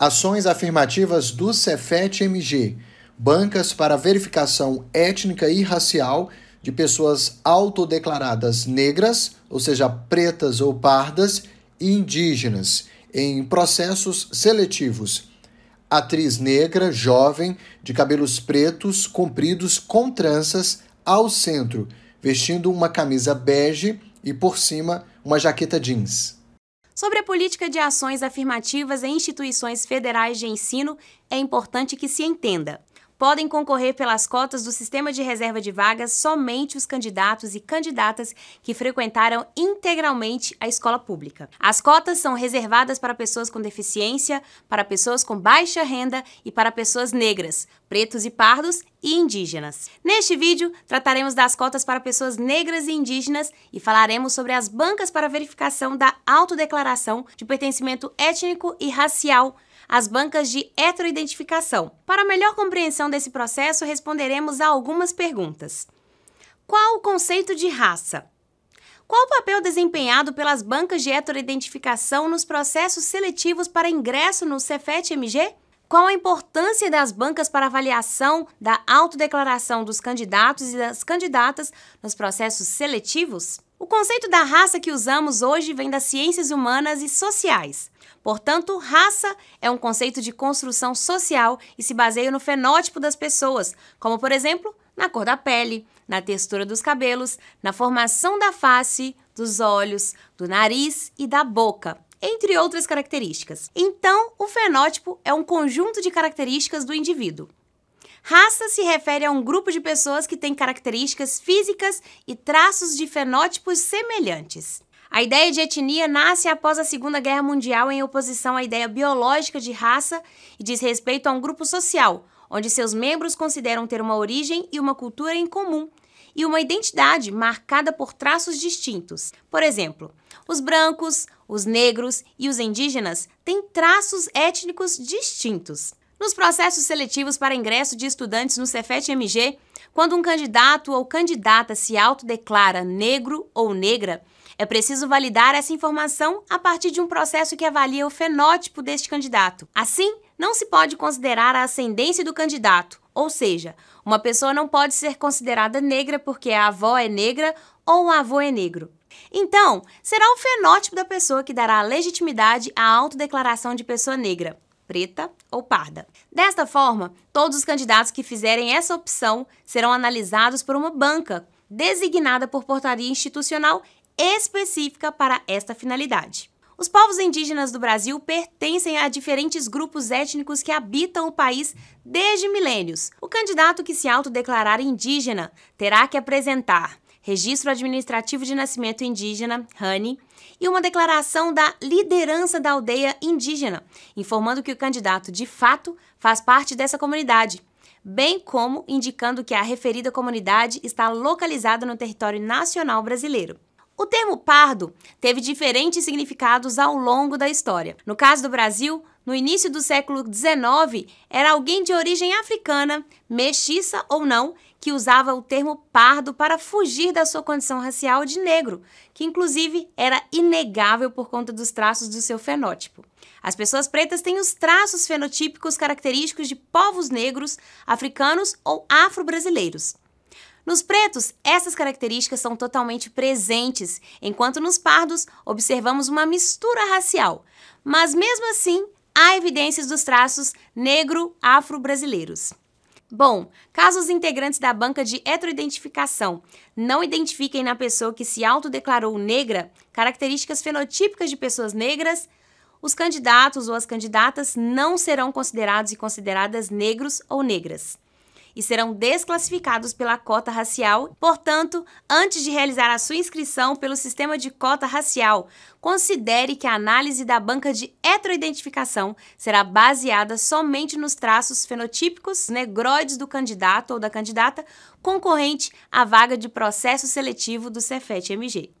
ações afirmativas do Cefet-MG, bancas para verificação étnica e racial de pessoas autodeclaradas negras, ou seja, pretas ou pardas, e indígenas, em processos seletivos. Atriz negra, jovem, de cabelos pretos, compridos, com tranças, ao centro, vestindo uma camisa bege e, por cima, uma jaqueta jeans. Sobre a política de ações afirmativas em instituições federais de ensino, é importante que se entenda podem concorrer pelas cotas do sistema de reserva de vagas somente os candidatos e candidatas que frequentaram integralmente a escola pública. As cotas são reservadas para pessoas com deficiência, para pessoas com baixa renda e para pessoas negras, pretos e pardos e indígenas. Neste vídeo, trataremos das cotas para pessoas negras e indígenas e falaremos sobre as bancas para verificação da autodeclaração de pertencimento étnico e racial as bancas de heteroidentificação. Para melhor compreensão desse processo, responderemos a algumas perguntas. Qual o conceito de raça? Qual o papel desempenhado pelas bancas de heteroidentificação nos processos seletivos para ingresso no Cefet-MG? Qual a importância das bancas para avaliação da autodeclaração dos candidatos e das candidatas nos processos seletivos? O conceito da raça que usamos hoje vem das ciências humanas e sociais. Portanto, raça é um conceito de construção social e se baseia no fenótipo das pessoas, como, por exemplo, na cor da pele, na textura dos cabelos, na formação da face, dos olhos, do nariz e da boca, entre outras características. Então, o fenótipo é um conjunto de características do indivíduo. Raça se refere a um grupo de pessoas que tem características físicas e traços de fenótipos semelhantes. A ideia de etnia nasce após a Segunda Guerra Mundial em oposição à ideia biológica de raça e diz respeito a um grupo social, onde seus membros consideram ter uma origem e uma cultura em comum, e uma identidade marcada por traços distintos. Por exemplo, os brancos, os negros e os indígenas têm traços étnicos distintos. Nos processos seletivos para ingresso de estudantes no Cefet-MG, quando um candidato ou candidata se autodeclara negro ou negra, é preciso validar essa informação a partir de um processo que avalia o fenótipo deste candidato. Assim, não se pode considerar a ascendência do candidato, ou seja, uma pessoa não pode ser considerada negra porque a avó é negra ou o avô é negro. Então, será o fenótipo da pessoa que dará legitimidade à autodeclaração de pessoa negra preta ou parda. Desta forma, todos os candidatos que fizerem essa opção serão analisados por uma banca designada por portaria institucional específica para esta finalidade. Os povos indígenas do Brasil pertencem a diferentes grupos étnicos que habitam o país desde milênios. O candidato que se autodeclarar indígena terá que apresentar registro administrativo de nascimento indígena, RANI, e uma declaração da liderança da aldeia indígena, informando que o candidato de fato faz parte dessa comunidade, bem como indicando que a referida comunidade está localizada no território nacional brasileiro. O termo pardo teve diferentes significados ao longo da história. No caso do Brasil, no início do século XIX, era alguém de origem africana, mestiça ou não, que usava o termo pardo para fugir da sua condição racial de negro, que inclusive era inegável por conta dos traços do seu fenótipo. As pessoas pretas têm os traços fenotípicos característicos de povos negros, africanos ou afro-brasileiros. Nos pretos, essas características são totalmente presentes, enquanto nos pardos observamos uma mistura racial. Mas mesmo assim, há evidências dos traços negro-afro-brasileiros. Bom, caso os integrantes da banca de heteroidentificação não identifiquem na pessoa que se autodeclarou negra características fenotípicas de pessoas negras, os candidatos ou as candidatas não serão considerados e consideradas negros ou negras e serão desclassificados pela cota racial. Portanto, antes de realizar a sua inscrição pelo sistema de cota racial, considere que a análise da banca de heteroidentificação será baseada somente nos traços fenotípicos negroides do candidato ou da candidata concorrente à vaga de processo seletivo do Cefet-MG.